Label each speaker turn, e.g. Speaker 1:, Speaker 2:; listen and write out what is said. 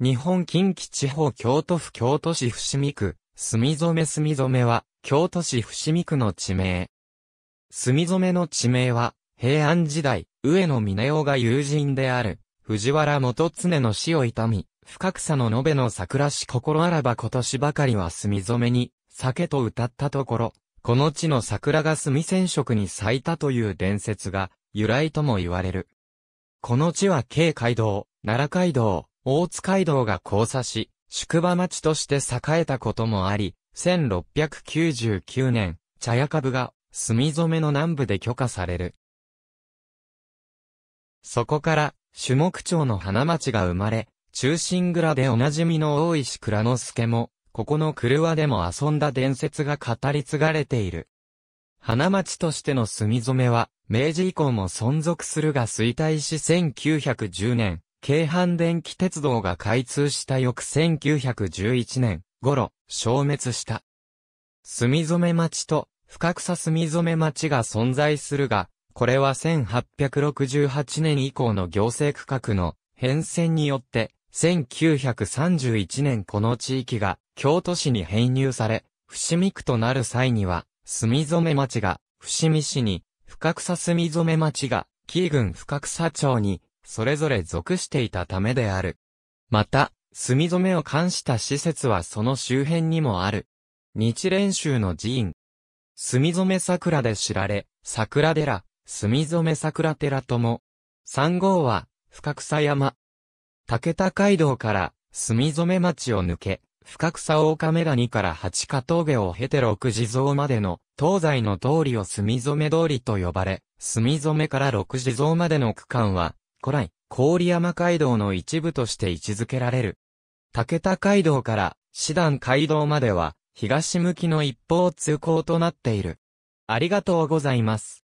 Speaker 1: 日本近畿地方京都府京都市伏見区、墨染墨染は、京都市伏見区の地名。墨染の地名は、平安時代、上野峰夫が友人である、藤原元常の死を悼み、深草の延べの桜し心あらば今年ばかりは墨染に、酒と歌ったところ、この地の桜が墨染色に咲いたという伝説が、由来とも言われる。この地は京街道、奈良街道、大津街道が交差し、宿場町として栄えたこともあり、1699年、茶屋株が、墨染めの南部で許可される。そこから、種目町の花町が生まれ、中心蔵でおなじみの大石倉之助も、ここの車でも遊んだ伝説が語り継がれている。花町としての墨染めは、明治以降も存続するが衰退し1910年、京阪電気鉄道が開通した翌1911年頃、消滅した。住染町と深草住染町が存在するが、これは1868年以降の行政区画の変遷によって、1931年この地域が京都市に編入され、伏見区となる際には、住染町が伏見市に、深草住染町が、紀伊郡深草町にそれぞれ属していたためである。また、墨染めを冠した施設はその周辺にもある。日蓮宗の寺院。墨染め桜で知られ、桜寺、墨染め桜寺とも。三号は、深草山。武田街道から、墨染め町を抜け、深草大亀谷から八ヶ峠を経て六地蔵までの、東西の通りを墨染め通りと呼ばれ、墨染めから六地蔵までの区間は、古来、郡山街道の一部として位置づけられる。武田街道から師団街道までは、東向きの一方通行となっている。ありがとうございます。